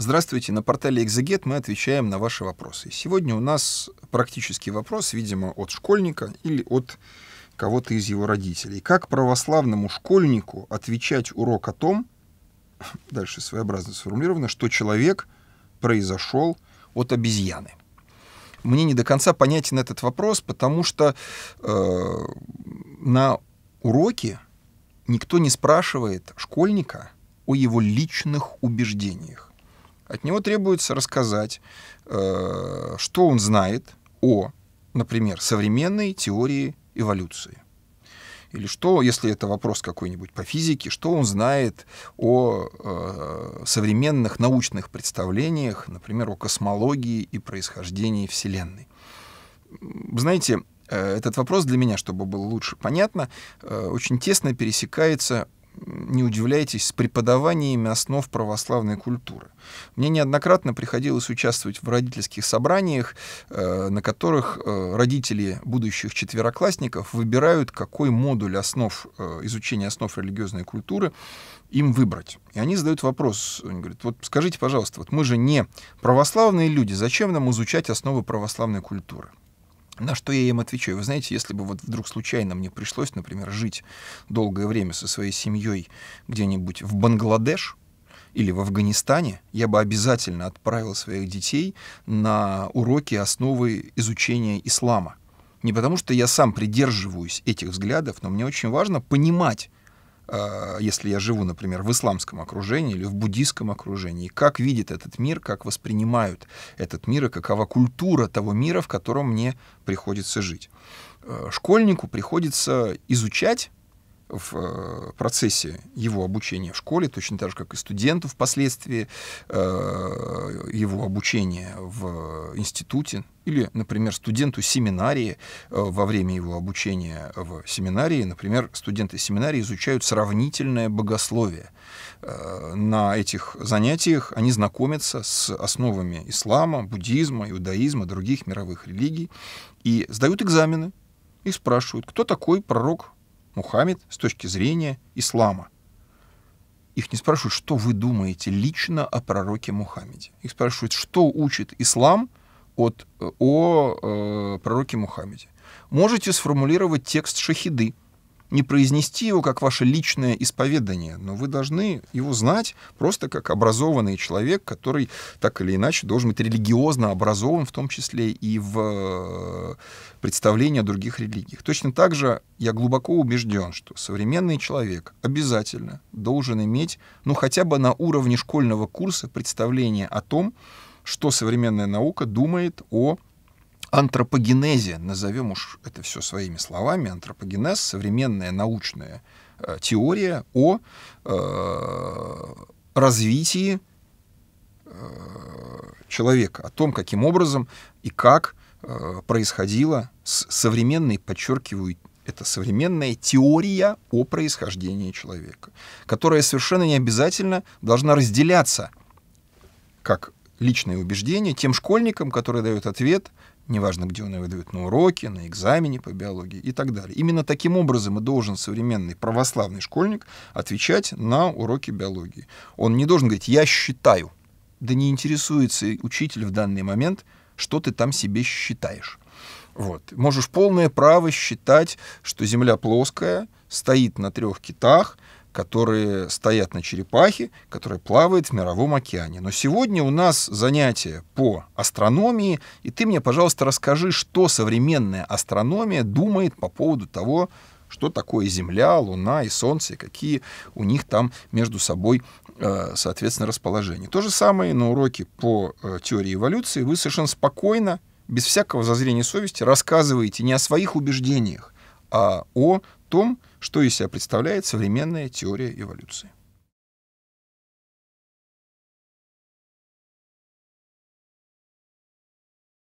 Здравствуйте, на портале Экзагет мы отвечаем на ваши вопросы. Сегодня у нас практический вопрос, видимо, от школьника или от кого-то из его родителей. Как православному школьнику отвечать урок о том, дальше своеобразно сформулировано, что человек произошел от обезьяны? Мне не до конца понятен этот вопрос, потому что э, на уроке никто не спрашивает школьника о его личных убеждениях. От него требуется рассказать, э, что он знает о, например, современной теории эволюции. Или что, если это вопрос какой-нибудь по физике, что он знает о э, современных научных представлениях, например, о космологии и происхождении Вселенной. Знаете, э, этот вопрос для меня, чтобы было лучше понятно, очень тесно пересекается не удивляйтесь, с преподаваниями основ православной культуры. Мне неоднократно приходилось участвовать в родительских собраниях, э, на которых э, родители будущих четвероклассников выбирают, какой модуль основ, э, изучения основ религиозной культуры им выбрать. И они задают вопрос, они говорят, вот скажите, пожалуйста, вот мы же не православные люди, зачем нам изучать основы православной культуры? На что я им отвечаю, вы знаете, если бы вот вдруг случайно мне пришлось, например, жить долгое время со своей семьей где-нибудь в Бангладеш, или в Афганистане, я бы обязательно отправил своих детей на уроки основы изучения ислама. Не потому, что я сам придерживаюсь этих взглядов, но мне очень важно понимать, Э, если я живу, например, в исламском окружении или в буддийском окружении, как видит этот мир, как воспринимают этот мир и какова культура того мира, в котором мне приходится жить. Э, школьнику приходится изучать в э, процессе его обучения в школе, точно так же, как и студенту впоследствии э, его обучения в институте, или, например, студенту семинарии э, во время его обучения в семинарии, например, студенты семинарии изучают сравнительное богословие. Э, на этих занятиях они знакомятся с основами ислама, буддизма, иудаизма, других мировых религий и сдают экзамены и спрашивают, кто такой пророк Мухаммед с точки зрения ислама. Их не спрашивают, что вы думаете лично о пророке Мухаммеде. Их спрашивают, что учит ислам от, э, о э, пророке Мухаммеде. Можете сформулировать текст шахиды, не произнести его как ваше личное исповедание, но вы должны его знать просто как образованный человек, который так или иначе должен быть религиозно образован, в том числе и в э, представлении о других религиях. Точно так же я глубоко убежден, что современный человек обязательно должен иметь, ну хотя бы на уровне школьного курса, представление о том, что современная наука думает о антропогенезе, назовем уж это все своими словами, антропогенез — современная научная э, теория о э, развитии э, человека, о том, каким образом и как э, происходила с современной, подчеркиваю, это современная теория о происхождении человека, которая совершенно не обязательно должна разделяться как личные убеждения тем школьникам, которые дают ответ, неважно, где он его дает, на уроке, на экзамене по биологии и так далее. Именно таким образом и должен современный православный школьник отвечать на уроки биологии. Он не должен говорить «я считаю». Да не интересуется учитель в данный момент, что ты там себе считаешь. Вот. Можешь полное право считать, что Земля плоская, стоит на трех китах – которые стоят на черепахе, которая плавает в мировом океане. Но сегодня у нас занятие по астрономии, и ты мне, пожалуйста, расскажи, что современная астрономия думает по поводу того, что такое Земля, Луна и Солнце, и какие у них там между собой, э, соответственно, расположения. То же самое на уроке по э, теории эволюции вы совершенно спокойно, без всякого зазрения совести, рассказываете не о своих убеждениях, а о том, что из себя представляет современная теория эволюции.